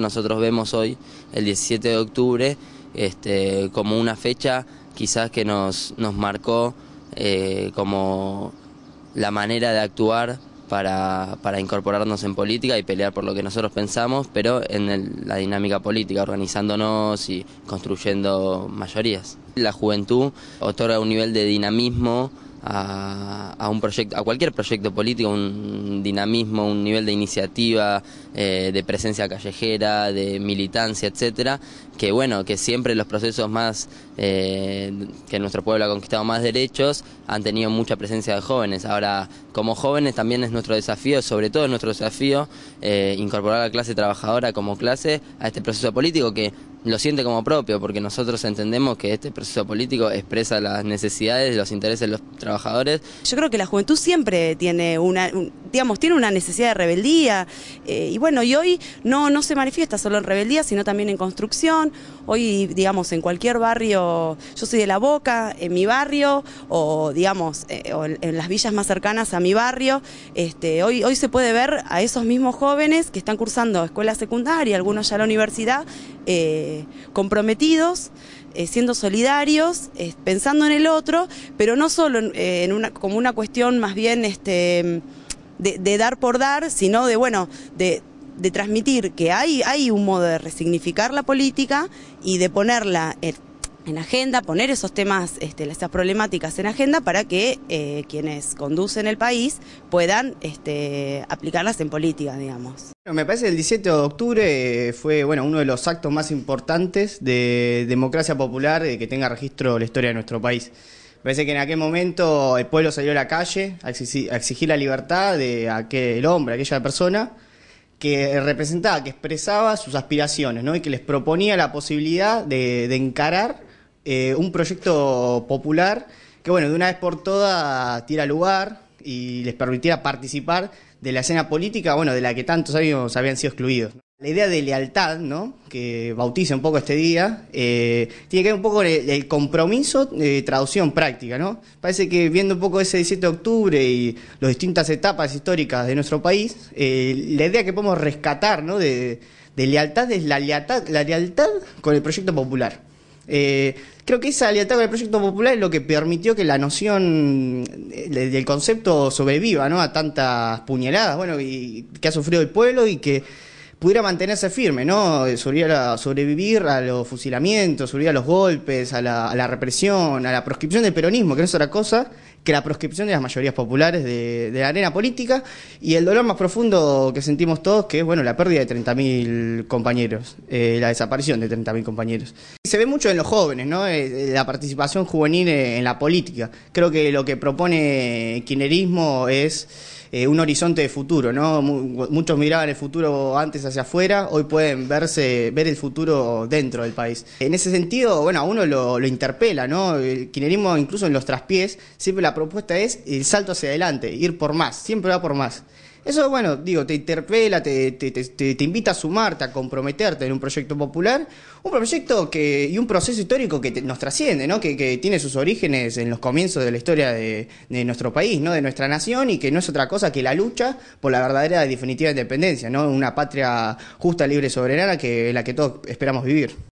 Nosotros vemos hoy, el 17 de octubre, este, como una fecha quizás que nos, nos marcó eh, como la manera de actuar para, para, incorporarnos en política y pelear por lo que nosotros pensamos, pero en la dinámica política, organizándonos y construyendo mayorías. La juventud otorga un nivel de dinamismo a, un proyecto, a cualquier proyecto político, un dinamismo, un nivel de iniciativa, eh, de presencia callejera, de militancia, etcétera, que bueno, que siempre los procesos más eh, que nuestro pueblo ha conquistado más derechos han tenido mucha presencia de jóvenes. Ahora, como jóvenes también es nuestro desafío, sobre todo es nuestro desafío, eh, incorporar a la clase trabajadora como clase a este proceso político que lo siente como propio, porque nosotros entendemos que este proceso político expresa las necesidades, los intereses de los trabajadores. Yo creo que la juventud siempre tiene una, digamos, tiene una necesidad de rebeldía. Eh, y bueno, y hoy no, no se manifiesta solo en rebeldía, sino también en construcción. Hoy, digamos, en cualquier barrio, yo soy de La Boca, en mi barrio, o digamos, eh, en, las villas más cercanas a mi barrio, este, hoy, hoy se puede ver a esos mismos jóvenes que están cursando escuela secundaria, algunos ya la universidad, eh, comprometidos siendo solidarios, pensando en el otro, pero no solo en una, como una cuestión más bien este, de, dar por dar, sino de, bueno, de, transmitir que hay, hay un modo de resignificar la política y de ponerla en, agenda, poner esos temas, este, esas problemáticas en agenda para que eh, quienes conducen el país puedan este, aplicarlas en política, digamos. me parece que el 17 de octubre eh, fue bueno, uno de los actos más importantes de democracia popular eh, que tenga registro la historia de nuestro país parece que en aquel momento el pueblo salió a la calle a exigir, la libertad de aquel hombre, aquella persona que representaba, que expresaba sus aspiraciones, ¿no? Y que les proponía la posibilidad de, encarar eh, un proyecto popular que, bueno, de una vez por todas tira lugar y les permitiera participar de la escena política, bueno, de la que tantos años habían sido excluidos. La idea de lealtad, ¿no? que bautiza un poco este día, eh, tiene que ver un poco el, el compromiso de traducción práctica. ¿no? Parece que viendo un poco ese 17 de octubre y las distintas etapas históricas de nuestro país, eh, la idea que podemos rescatar ¿no? de, lealtad es la lealtad, con el proyecto popular. Eh, creo que esa lealtad con el proyecto popular es lo que permitió que la noción del concepto sobreviva ¿no? a tantas puñaladas bueno, y, que ha sufrido el pueblo y que pudiera mantenerse firme, ¿no? sobrevivir a los fusilamientos, subir a los golpes, a la, represión, a la proscripción del peronismo, que no es otra cosa que la proscripción de las mayorías populares de, la arena política y el dolor más profundo que sentimos todos, que es, bueno, la pérdida de 30.000 compañeros, eh, la desaparición de 30.000 compañeros. Se ve mucho en los jóvenes, ¿no? Eh, eh, la participación juvenil eh, en la política. Creo que lo que propone Kinerismo es un horizonte de futuro, ¿no? Muchos miraban el futuro antes hacia afuera, hoy pueden verse, ver el futuro dentro del país. En ese sentido, bueno, a uno lo, interpela, ¿no? El kinerismo, incluso en los traspiés, siempre la propuesta es el salto hacia adelante, ir por más, siempre va por más. Eso, bueno, digo, te interpela, te, te, te, invita a sumarte, a comprometerte en un proyecto popular, un proyecto que, y un proceso histórico que nos trasciende, ¿no? Que, tiene sus orígenes en los comienzos de la historia de, nuestro país, ¿no? de nuestra nación, y que no es otra cosa que la lucha por la verdadera y definitiva independencia, ¿no? una patria justa, libre y soberana que, en la que todos esperamos vivir.